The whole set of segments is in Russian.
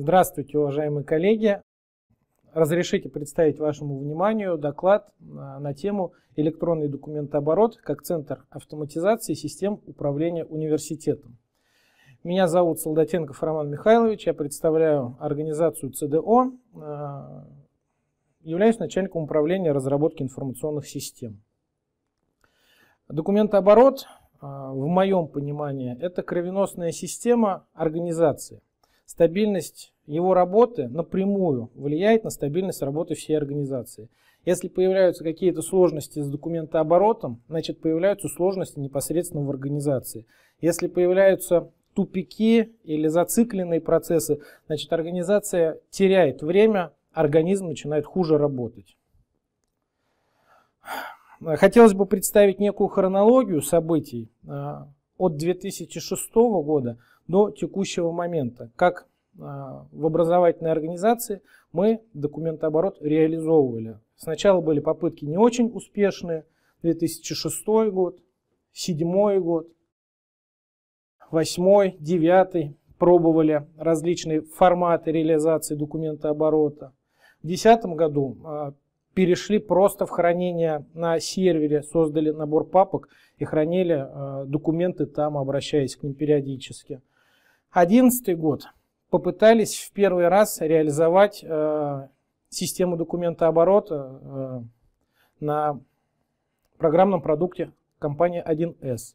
Здравствуйте, уважаемые коллеги. Разрешите представить вашему вниманию доклад а, на тему «Электронный документооборот как центр автоматизации систем управления университетом». Меня зовут Солдатенков Роман Михайлович, я представляю организацию ЦДО, а, являюсь начальником управления разработки информационных систем. Документооборот, а, в моем понимании, это кровеносная система организации стабильность его работы напрямую влияет на стабильность работы всей организации. Если появляются какие-то сложности с документооборотом, значит появляются сложности непосредственно в организации. Если появляются тупики или зацикленные процессы, значит организация теряет время, организм начинает хуже работать. Хотелось бы представить некую хронологию событий а, от 2006 года до текущего момента. Как а, в образовательной организации мы документооборот реализовывали. Сначала были попытки не очень успешные, 2006 год, 2007 год, 2008, 2009 пробовали различные форматы реализации документа оборота. В 2010 году а, перешли просто в хранение на сервере, создали набор папок и хранили а, документы там, обращаясь к ним периодически. 2011 год попытались в первый раз реализовать э, систему документооборота э, на программном продукте компании 1С.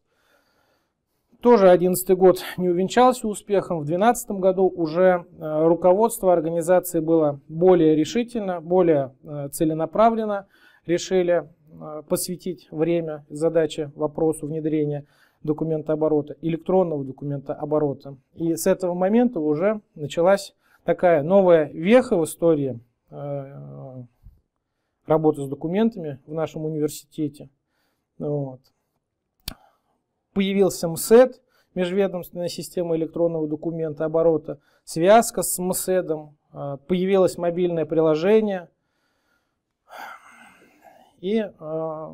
Тоже 2011 год не увенчался успехом. В 2012 году уже э, руководство организации было более решительно, более э, целенаправленно. Решили э, посвятить время, задаче вопросу внедрения документа оборота электронного документа оборота И с этого момента уже началась такая новая веха в истории э, работы с документами в нашем университете. Вот. Появился МСЭД, межведомственная система электронного документа оборота, связка с МСЭДом, э, появилось мобильное приложение – и э,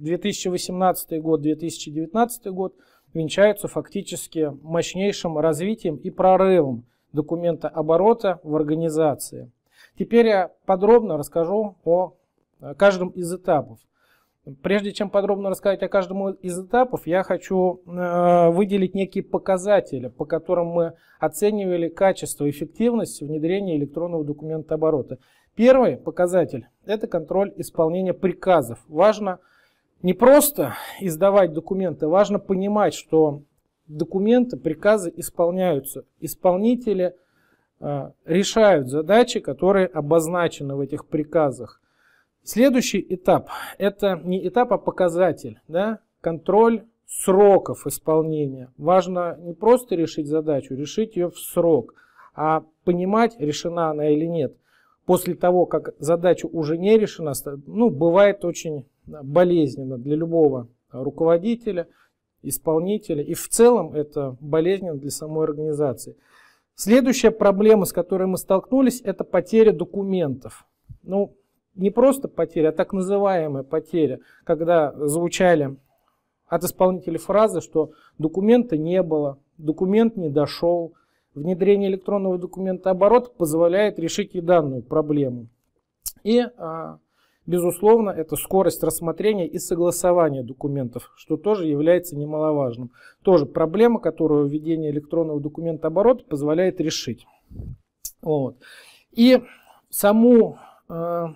2018 год, 2019 год венчаются фактически мощнейшим развитием и прорывом документа оборота в организации. Теперь я подробно расскажу о э, каждом из этапов. Прежде чем подробно рассказать о каждом из этапов, я хочу э, выделить некие показатели, по которым мы оценивали качество и эффективность внедрения электронного документа оборота. Первый показатель – это контроль исполнения приказов. Важно – не просто издавать документы, важно понимать, что документы, приказы исполняются. Исполнители э, решают задачи, которые обозначены в этих приказах. Следующий этап – это не этап, а показатель, да? контроль сроков исполнения. Важно не просто решить задачу, решить ее в срок, а понимать, решена она или нет. После того, как задача уже не решена, ну, бывает очень болезненно для любого руководителя, исполнителя, и в целом это болезненно для самой организации. Следующая проблема, с которой мы столкнулись, это потеря документов. Ну, не просто потеря, а так называемая потеря, когда звучали от исполнителей фразы, что документа не было, документ не дошел. Внедрение электронного документа оборота позволяет решить и данную проблему. И а, Безусловно, это скорость рассмотрения и согласования документов, что тоже является немаловажным. Тоже проблема, которую введение электронного документа оборота позволяет решить. Вот. И саму э,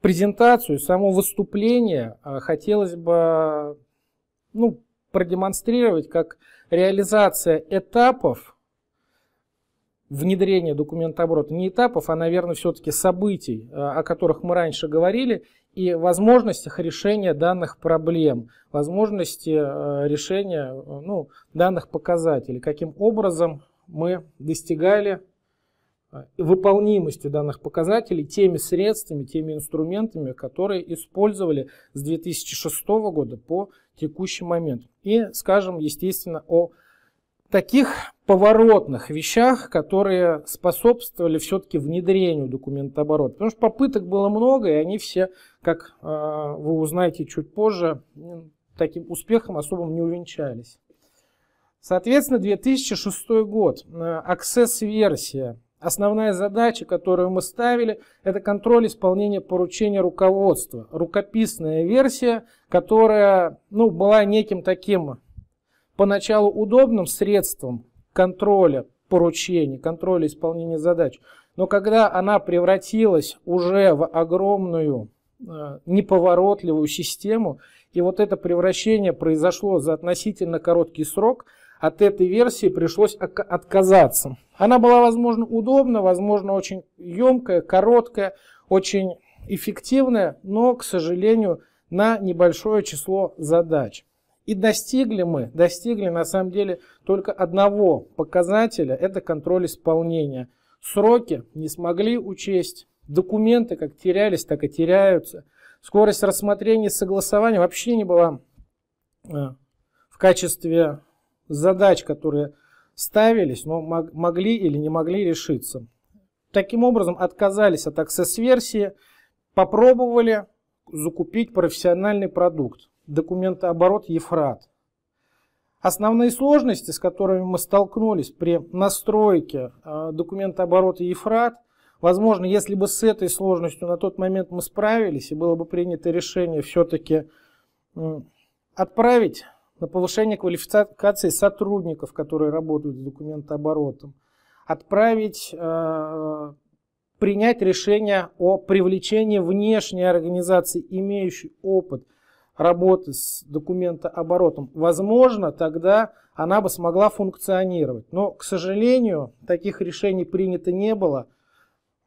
презентацию, само выступление э, хотелось бы ну, продемонстрировать как реализация этапов внедрения документооборота, не этапов, а, наверное, все-таки событий, э, о которых мы раньше говорили, и возможностях решения данных проблем, возможности э, решения э, ну, данных показателей, каким образом мы достигали выполнимости данных показателей теми средствами, теми инструментами, которые использовали с 2006 года по текущий момент. И скажем, естественно, о таких поворотных вещах, которые способствовали все-таки внедрению документооборота. Потому что попыток было много, и они все, как а, вы узнаете чуть позже, таким успехом особым не увенчались. Соответственно, 2006 год, Access-версия. Э, Основная задача, которую мы ставили, это контроль исполнения поручения руководства. Рукописная версия, которая ну, была неким таким поначалу удобным средством контроля поручений, контроля исполнения задач. Но когда она превратилась уже в огромную э, неповоротливую систему, и вот это превращение произошло за относительно короткий срок, от этой версии пришлось отказаться. Она была, возможно, удобна, возможно, очень емкая, короткая, очень эффективная, но, к сожалению, на небольшое число задач. И достигли мы, достигли на самом деле только одного показателя, это контроль исполнения. Сроки не смогли учесть, документы как терялись, так и теряются. Скорость рассмотрения и согласования вообще не была э, в качестве задач, которые ставились, но могли или не могли решиться. Таким образом, отказались от Access-версии, попробовали закупить профессиональный продукт документооборот Ефрат. Основные сложности, с которыми мы столкнулись при настройке э, документооборота Ефрат, возможно, если бы с этой сложностью на тот момент мы справились и было бы принято решение все-таки отправить на повышение квалификации сотрудников, которые работают с документооборотом, отправить, э, принять решение о привлечении внешней организации, имеющей опыт работы с документооборотом, возможно, тогда она бы смогла функционировать. Но, к сожалению, таких решений принято не было,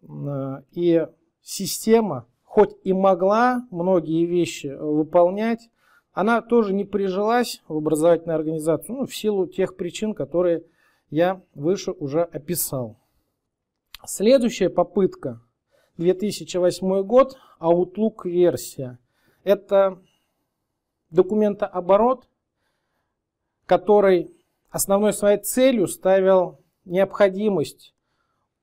э, и система, хоть и могла многие вещи выполнять, она тоже не прижилась в образовательной организации ну, в силу тех причин, которые я выше уже описал. Следующая попытка, 2008 год, Outlook версия. Это документооборот, который основной своей целью ставил необходимость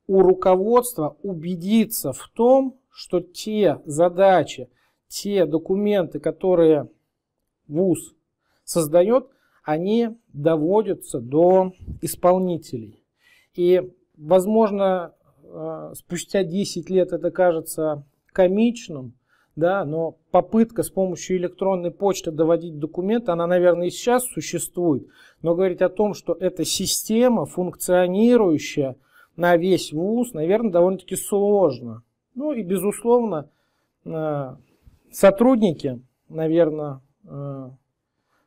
у руководства убедиться в том, что те задачи, те документы, которые ВУЗ создает, они доводятся до исполнителей. И, возможно, э, спустя 10 лет это кажется комичным, да, но попытка с помощью электронной почты доводить документ, она, наверное, и сейчас существует, но говорить о том, что эта система, функционирующая на весь вуз, наверное, довольно-таки сложно. Ну и, безусловно, э, сотрудники, наверное, э,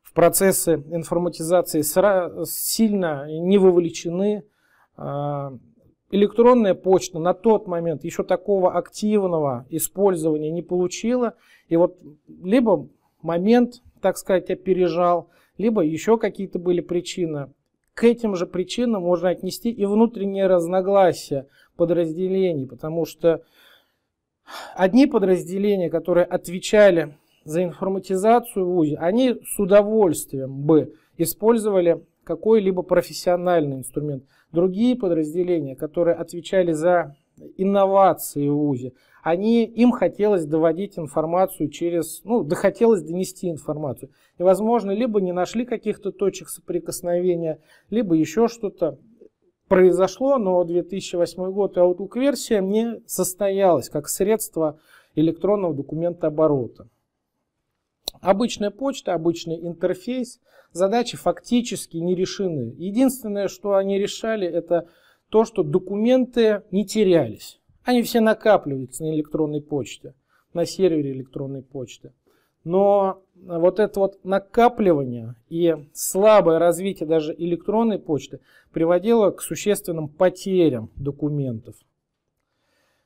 в процессы информатизации сильно не вовлечены э, электронная почта на тот момент еще такого активного использования не получила. И вот либо момент, так сказать, опережал, либо еще какие-то были причины. К этим же причинам можно отнести и внутреннее разногласие подразделений, потому что одни подразделения, которые отвечали за информатизацию в УЗИ, они с удовольствием бы использовали какой-либо профессиональный инструмент. Другие подразделения, которые отвечали за инновации в УЗИ, они, им хотелось доводить информацию через, ну, да хотелось донести информацию. И, возможно, либо не нашли каких-то точек соприкосновения, либо еще что-то произошло, но 2008 год и Outlook-версия не состоялась как средство электронного документа оборота. Обычная почта, обычный интерфейс. Задачи фактически не решены. Единственное, что они решали, это то, что документы не терялись. Они все накапливаются на электронной почте, на сервере электронной почты. Но вот это вот накапливание и слабое развитие даже электронной почты приводило к существенным потерям документов.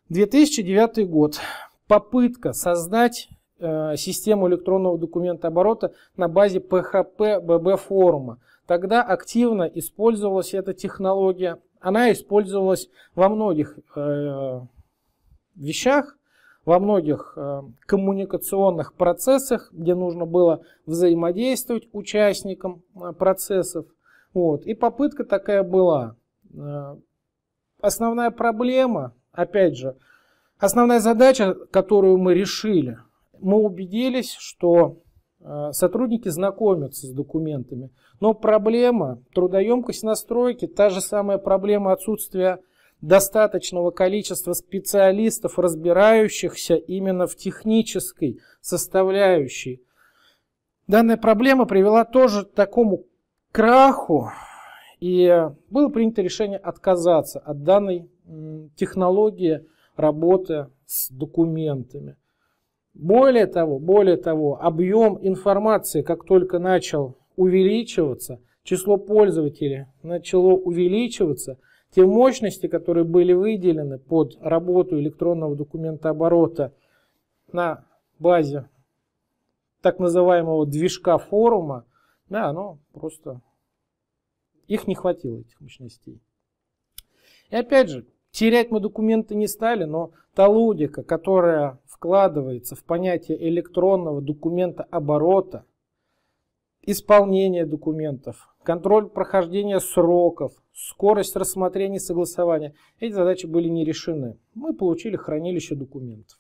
2009 год. Попытка создать Э, систему электронного документа оборота на базе PHP-BB форума. Тогда активно использовалась эта технология. Она использовалась во многих э, вещах, во многих э, коммуникационных процессах, где нужно было взаимодействовать участникам э, процессов. Вот. И попытка такая была. Э, основная проблема, опять же, основная задача, которую мы решили – мы убедились, что э, сотрудники знакомятся с документами. Но проблема, трудоемкость настройки, та же самая проблема отсутствия достаточного количества специалистов, разбирающихся именно в технической составляющей. Данная проблема привела тоже к такому краху, и было принято решение отказаться от данной технологии работы с документами. Более того, более того, объем информации, как только начал увеличиваться, число пользователей начало увеличиваться, те мощности, которые были выделены под работу электронного документооборота на базе так называемого движка форума, да, оно просто... Их не хватило, этих мощностей. И опять же, Терять мы документы не стали, но та логика, которая вкладывается в понятие электронного документа оборота, исполнение документов, контроль прохождения сроков, скорость рассмотрения и согласования, эти задачи были не решены. Мы получили хранилище документов.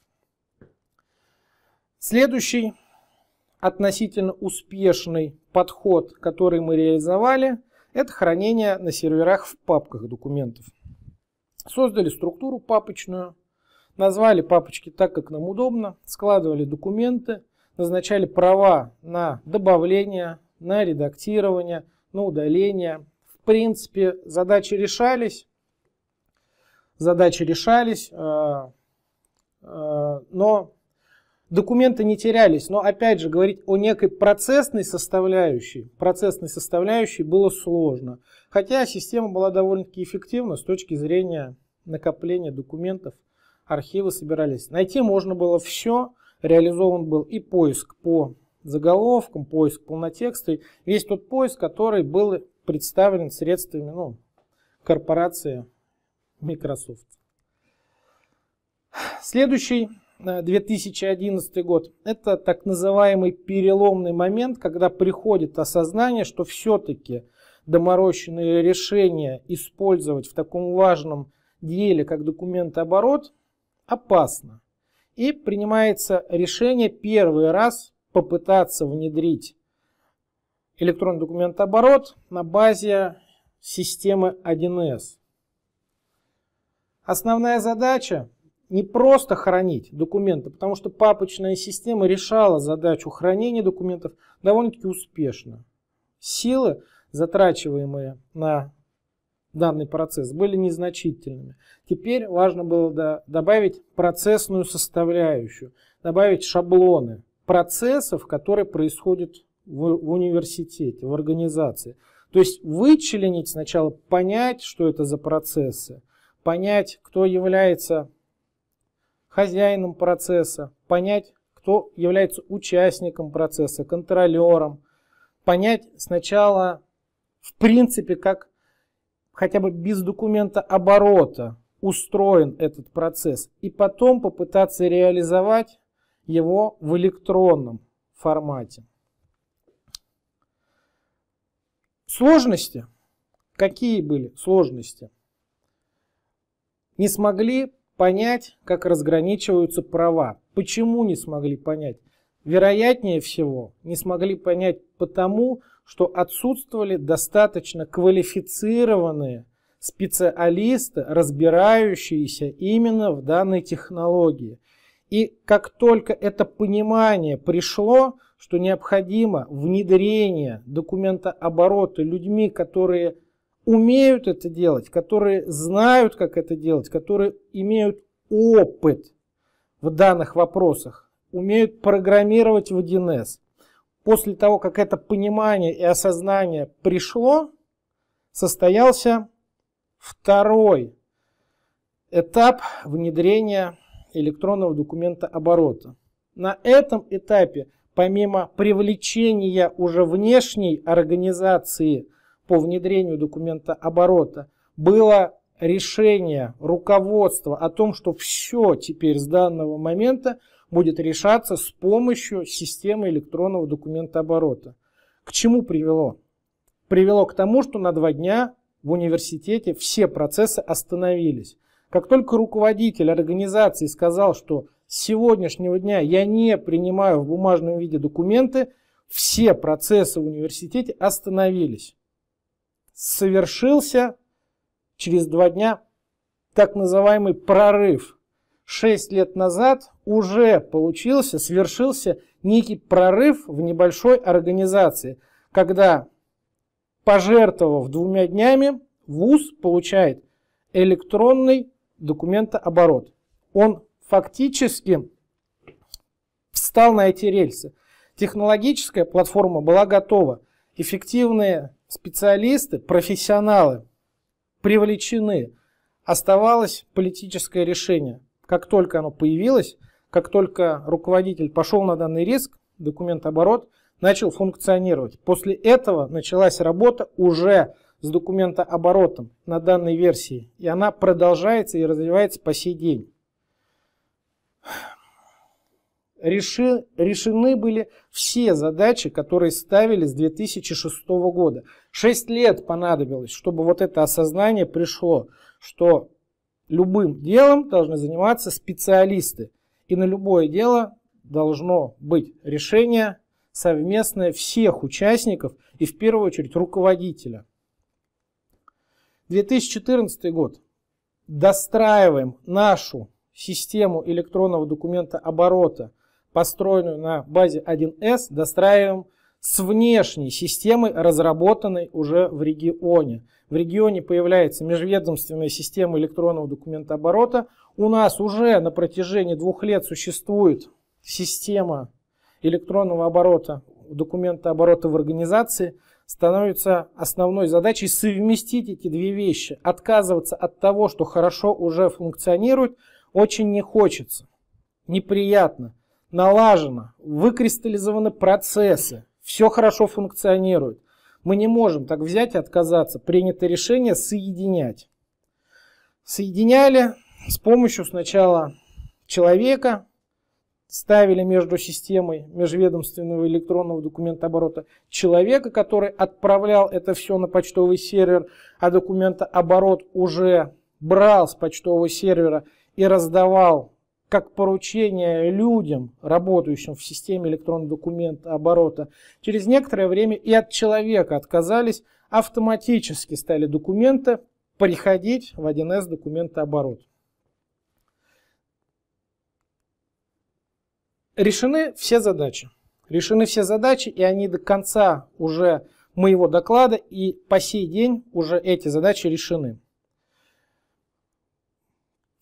Следующий относительно успешный подход, который мы реализовали, это хранение на серверах в папках документов. Создали структуру папочную, назвали папочки так, как нам удобно, складывали документы, назначали права на добавление, на редактирование, на удаление. В принципе, задачи решались, задачи решались, э, э, но документы не терялись, но опять же говорить о некой процессной составляющей, процессной составляющей было сложно. Хотя система была довольно-таки эффективна с точки зрения накопления документов, архивы собирались. Найти можно было все, реализован был и поиск по заголовкам, поиск полнотекста, весь тот поиск, который был представлен средствами ну, корпорации Microsoft. Следующий 2011 э, год, это так называемый переломный момент, когда приходит осознание, что все-таки доморощенные решения использовать в таком важном деле, как документооборот, опасно. И принимается решение первый раз попытаться внедрить электронный документооборот на базе системы 1С. Основная задача не просто хранить документы, потому что папочная система решала задачу хранения документов довольно-таки успешно. Силы, затрачиваемые на данный процесс, были незначительными. Теперь важно было добавить процессную составляющую, добавить шаблоны процессов, которые происходят в университете, в организации. То есть вычленить сначала, понять, что это за процессы, понять, кто является хозяином процесса, понять, кто является участником процесса, контролером, понять сначала, в принципе, как хотя бы без документа оборота устроен этот процесс, и потом попытаться реализовать его в электронном формате. Сложности? Какие были сложности? Не смогли понять, как разграничиваются права. Почему не смогли понять? Вероятнее всего, не смогли понять потому, что отсутствовали достаточно квалифицированные специалисты, разбирающиеся именно в данной технологии. И как только это понимание пришло, что необходимо внедрение документа оборота людьми, которые умеют это делать, которые знают, как это делать, которые имеют опыт в данных вопросах, умеют программировать в 1С. После того, как это понимание и осознание пришло, состоялся второй этап внедрения электронного документа оборота. На этом этапе, помимо привлечения уже внешней организации – по внедрению документа оборота было решение руководства о том, что все теперь с данного момента будет решаться с помощью системы электронного документа оборота. К чему привело? Привело к тому, что на два дня в университете все процессы остановились. Как только руководитель организации сказал, что с сегодняшнего дня я не принимаю в бумажном виде документы, все процессы в университете остановились совершился через два дня так называемый прорыв. Шесть лет назад уже получился, совершился некий прорыв в небольшой организации, когда, пожертвовав двумя днями, ВУЗ получает электронный документооборот. Он фактически встал на эти рельсы. Технологическая платформа была готова. Эффективные специалисты, профессионалы привлечены. Оставалось политическое решение. Как только оно появилось, как только руководитель пошел на данный риск, документооборот начал функционировать. После этого началась работа уже с документооборотом на данной версии, и она продолжается и развивается по сей день реши, решены были все задачи, которые ставились с 2006 года. Шесть лет понадобилось, чтобы вот это осознание пришло, что любым делом должны заниматься специалисты. И на любое дело должно быть решение совместное всех участников и в первую очередь руководителя. 2014 год. Достраиваем нашу систему электронного документа оборота – построенную на базе 1С, достраиваем с внешней системой, разработанной уже в регионе. В регионе появляется межведомственная система электронного документооборота. У нас уже на протяжении двух лет существует система электронного оборота, документа оборота в организации. Становится основной задачей совместить эти две вещи. Отказываться от того, что хорошо уже функционирует, очень не хочется. Неприятно налажено, выкристаллизованы процессы, все хорошо функционирует. Мы не можем так взять и отказаться. Принято решение соединять. Соединяли с помощью сначала человека, ставили между системой межведомственного электронного документооборота человека, который отправлял это все на почтовый сервер, а документооборот уже брал с почтового сервера и раздавал как поручение людям, работающим в системе электронного документа оборота, через некоторое время и от человека отказались, автоматически стали документы приходить в 1С документооборот. Решены все задачи. Решены все задачи, и они до конца уже моего доклада, и по сей день уже эти задачи решены.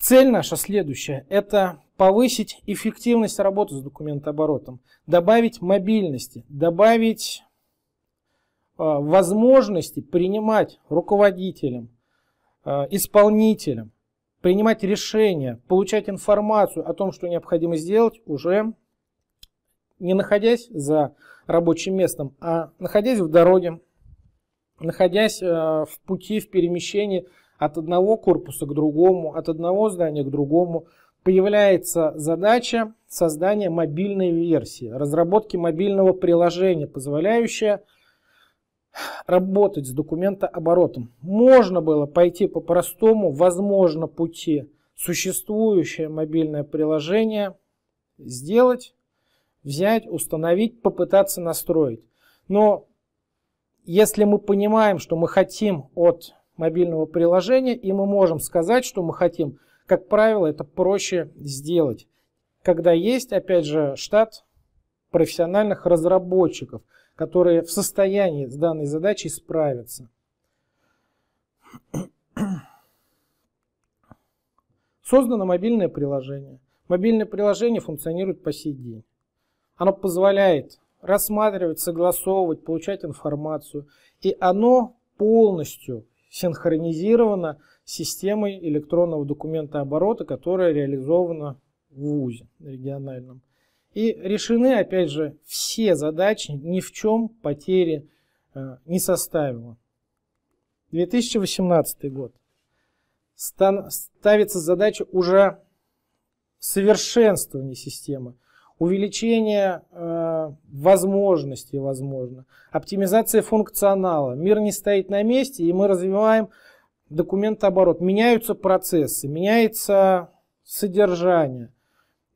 Цель наша следующая – это повысить эффективность работы с документооборотом, добавить мобильности, добавить э, возможности принимать руководителям, э, а, исполнителям, принимать решения, получать информацию о том, что необходимо сделать уже не находясь за рабочим местом, а находясь в дороге, находясь э, в пути, в перемещении – от одного корпуса к другому, от одного здания к другому, появляется задача создания мобильной версии, разработки мобильного приложения, позволяющее работать с документооборотом. Можно было пойти по простому, возможно, пути существующее мобильное приложение сделать, взять, установить, попытаться настроить. Но если мы понимаем, что мы хотим от мобильного приложения, и мы можем сказать, что мы хотим. Как правило, это проще сделать, когда есть, опять же, штат профессиональных разработчиков, которые в состоянии с данной задачей справиться. Создано мобильное приложение. Мобильное приложение функционирует по сей день. Оно позволяет рассматривать, согласовывать, получать информацию. И оно полностью синхронизирована с системой электронного документа оборота, которая реализована в ВУЗе региональном. И решены, опять же, все задачи, ни в чем потери э, не составило. 2018 год. ставится задача уже совершенствования системы увеличение э, возможностей, возможно, оптимизация функционала. Мир не стоит на месте, и мы развиваем документооборот. Меняются процессы, меняется содержание.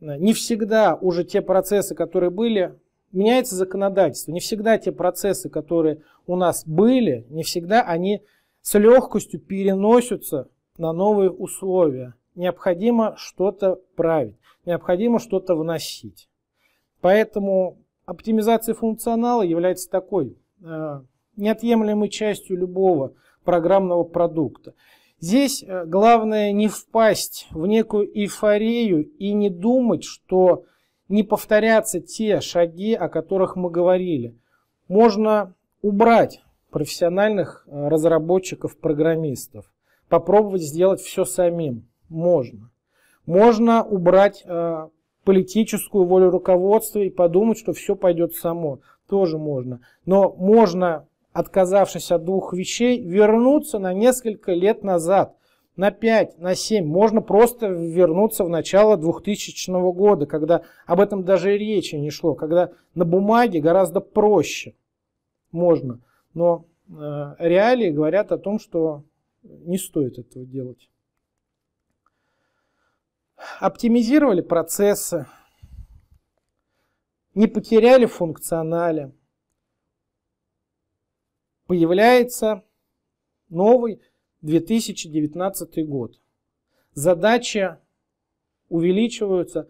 Не всегда уже те процессы, которые были, меняется законодательство. Не всегда те процессы, которые у нас были, не всегда они с легкостью переносятся на новые условия. Необходимо что-то править, необходимо что-то вносить. Поэтому оптимизация функционала является такой э, неотъемлемой частью любого программного продукта. Здесь э, главное не впасть в некую эйфорию и не думать, что не повторятся те шаги, о которых мы говорили. Можно убрать профессиональных э, разработчиков, программистов, попробовать сделать все самим. Можно. Можно убрать политическую волю руководства и подумать, что все пойдет само. Тоже можно. Но можно, отказавшись от двух вещей, вернуться на несколько лет назад, на 5, на 7. Можно просто вернуться в начало 2000 года, когда об этом даже речи не шло, когда на бумаге гораздо проще можно. Но э, реалии говорят о том, что не стоит этого делать оптимизировали процессы, не потеряли функционале, появляется новый 2019 год. Задачи увеличиваются,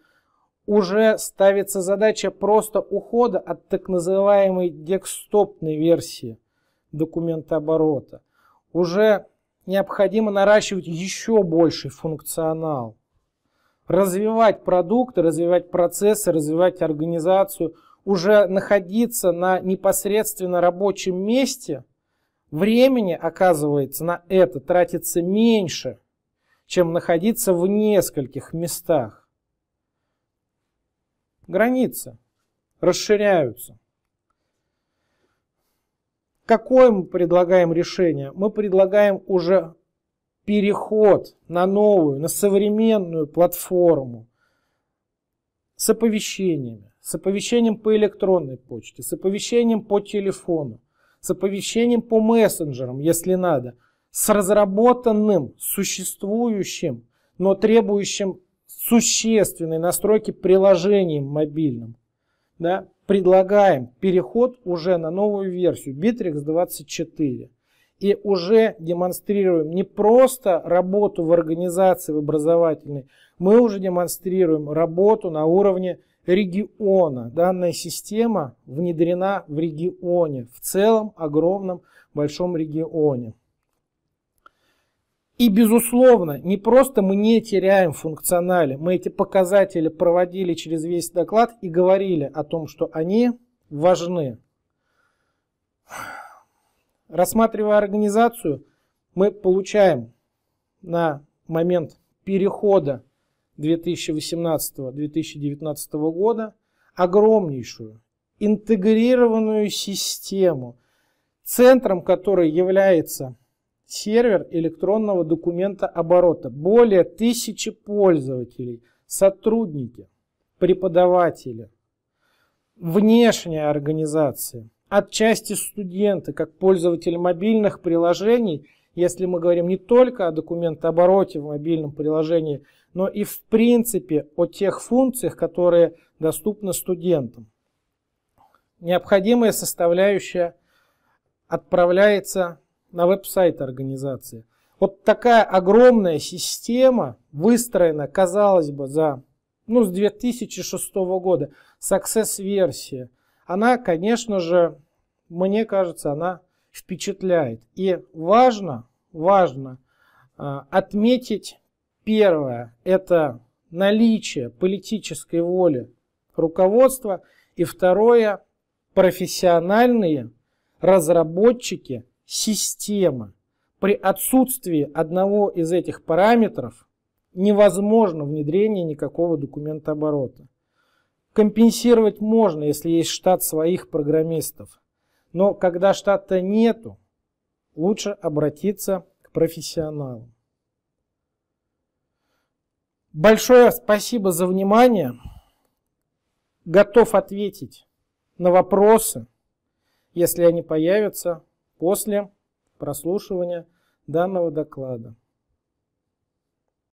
уже ставится задача просто ухода от так называемой декстопной версии документооборота. Уже необходимо наращивать еще больший функционал развивать продукты, развивать процессы, развивать организацию, уже находиться на непосредственно рабочем месте, времени, оказывается, на это тратится меньше, чем находиться в нескольких местах. Границы расширяются. Какое мы предлагаем решение? Мы предлагаем уже переход на новую, на современную платформу с оповещениями, с оповещением по электронной почте, с оповещением по телефону, с оповещением по мессенджерам, если надо, с разработанным, существующим, но требующим существенной настройки приложением мобильным. Да? Предлагаем переход уже на новую версию Bittrex 24 и уже демонстрируем не просто работу в организации в образовательной, мы уже демонстрируем работу на уровне региона. Данная система внедрена в регионе, в целом огромном большом регионе. И, безусловно, не просто мы не теряем функционали, мы эти показатели проводили через весь доклад и говорили о том, что они важны. Рассматривая организацию, мы получаем на момент перехода 2018-2019 года огромнейшую интегрированную систему, центром которой является сервер электронного документа оборота. Более тысячи пользователей, сотрудники, преподаватели, внешняя организация, отчасти студенты, как пользователи мобильных приложений, если мы говорим не только о документообороте а в мобильном приложении, но и в принципе о тех функциях, которые доступны студентам. Необходимая составляющая отправляется на веб-сайт организации. Вот такая огромная система выстроена, казалось бы, за ну, с 2006 года, success-версия – она, конечно же, мне кажется, она впечатляет. И важно, важно а, отметить первое, это наличие политической воли руководства, и второе, профессиональные разработчики системы. При отсутствии одного из этих параметров невозможно внедрение никакого документа оборота. Компенсировать можно, если есть штат своих программистов. Но когда штата нету, лучше обратиться к профессионалу. Большое спасибо за внимание. Готов ответить на вопросы, если они появятся после прослушивания данного доклада.